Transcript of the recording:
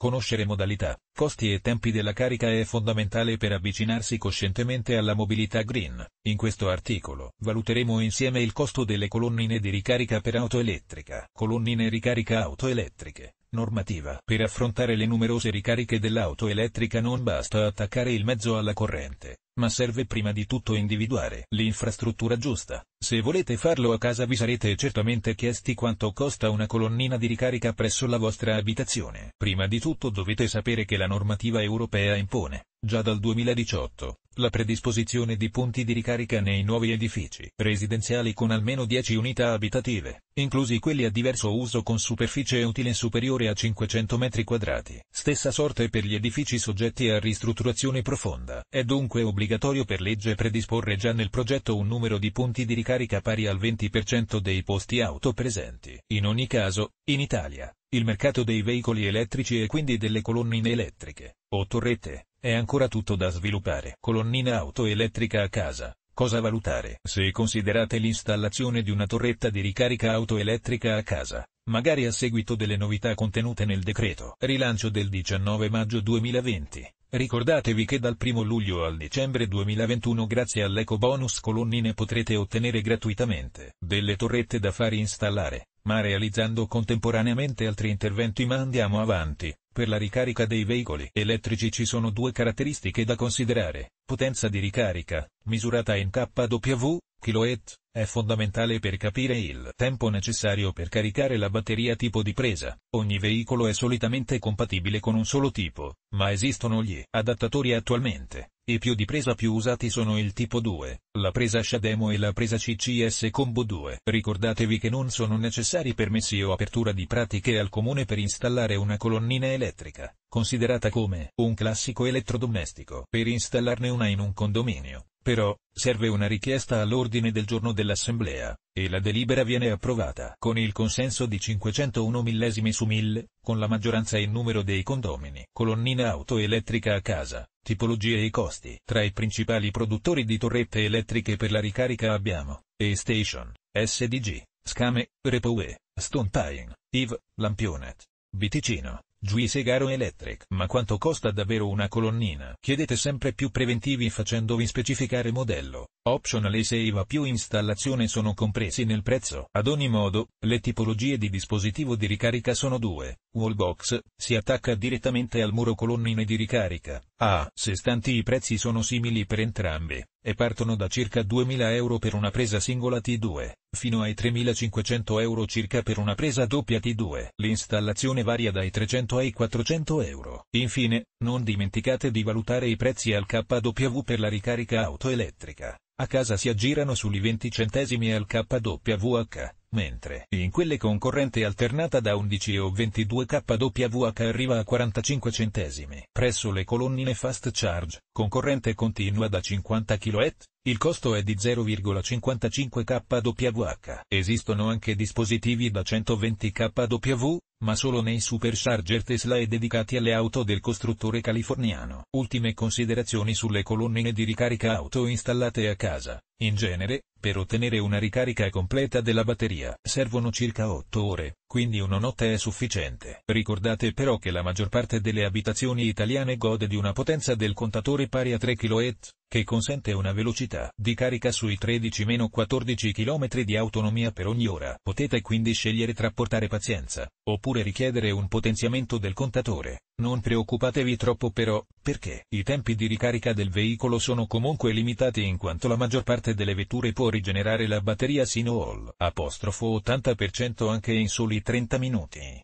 Conoscere modalità, costi e tempi della carica è fondamentale per avvicinarsi coscientemente alla mobilità green. In questo articolo valuteremo insieme il costo delle colonnine di ricarica per auto elettrica, colonnine ricarica auto elettriche, normativa. Per affrontare le numerose ricariche dell'auto elettrica non basta attaccare il mezzo alla corrente, ma serve prima di tutto individuare l'infrastruttura giusta. Se volete farlo a casa vi sarete certamente chiesti quanto costa una colonnina di ricarica presso la vostra abitazione. Prima di tutto dovete sapere che la normativa europea impone, già dal 2018, la predisposizione di punti di ricarica nei nuovi edifici residenziali con almeno 10 unità abitative, inclusi quelli a diverso uso con superficie utile superiore a 500 m2. Stessa sorte per gli edifici soggetti a ristrutturazione profonda. È dunque obbligatorio per legge predisporre già nel progetto un numero di punti di ricarica pari al 20% dei posti auto presenti. In ogni caso, in Italia, il mercato dei veicoli elettrici e quindi delle colonnine elettriche, o torrette, è ancora tutto da sviluppare. Colonnina auto elettrica a casa. Cosa valutare? Se considerate l'installazione di una torretta di ricarica auto elettrica a casa, magari a seguito delle novità contenute nel decreto rilancio del 19 maggio 2020. Ricordatevi che dal 1 luglio al dicembre 2021 grazie all'eco bonus colonnine potrete ottenere gratuitamente delle torrette da far installare, ma realizzando contemporaneamente altri interventi ma andiamo avanti, per la ricarica dei veicoli elettrici ci sono due caratteristiche da considerare, potenza di ricarica, misurata in kW, kW, è fondamentale per capire il tempo necessario per caricare la batteria tipo di presa. Ogni veicolo è solitamente compatibile con un solo tipo, ma esistono gli adattatori attualmente. I più di presa più usati sono il tipo 2, la presa Shademo e la presa CCS Combo 2. Ricordatevi che non sono necessari permessi o apertura di pratiche al comune per installare una colonnina elettrica, considerata come un classico elettrodomestico. Per installarne una in un condominio, però, serve una richiesta all'ordine del giorno dell'Assemblea, e la delibera viene approvata con il consenso di 501 millesimi su 1000, con la maggioranza in numero dei condomini. Colonnina auto elettrica a casa, tipologie e costi. Tra i principali produttori di torrette elettriche per la ricarica abbiamo, E-Station, SDG, Scame, Repoe, Stone Pine, Eve, Lampionet, Biticino. Juice Garo Electric. Ma quanto costa davvero una colonnina? Chiedete sempre più preventivi facendovi specificare modello. Optional e save più installazione sono compresi nel prezzo. Ad ogni modo, le tipologie di dispositivo di ricarica sono due. Wallbox, si attacca direttamente al muro colonnine di ricarica. A ah, Se stanti i prezzi sono simili per entrambe, e partono da circa 2.000 euro per una presa singola T2, fino ai 3.500 euro circa per una presa doppia T2. L'installazione varia dai 300 ai 400 euro. Infine, non dimenticate di valutare i prezzi al KW per la ricarica auto elettrica. A casa si aggirano sugli 20 centesimi al KWh mentre in quelle concorrente alternata da 11 o 22 kWh arriva a 45 centesimi. Presso le colonnine fast charge, concorrente continua da 50 kW, il costo è di 0,55 kWh. Esistono anche dispositivi da 120 kW, ma solo nei supercharger Tesla e dedicati alle auto del costruttore californiano. Ultime considerazioni sulle colonnine di ricarica auto installate a casa. In genere, per ottenere una ricarica completa della batteria servono circa 8 ore, quindi una notte è sufficiente. Ricordate però che la maggior parte delle abitazioni italiane gode di una potenza del contatore pari a 3 kW, che consente una velocità di carica sui 13-14 km di autonomia per ogni ora. Potete quindi scegliere tra portare pazienza, oppure richiedere un potenziamento del contatore. Non preoccupatevi troppo però, perché i tempi di ricarica del veicolo sono comunque limitati in quanto la maggior parte delle vetture può rigenerare la batteria sino all'80% anche in soli 30 minuti.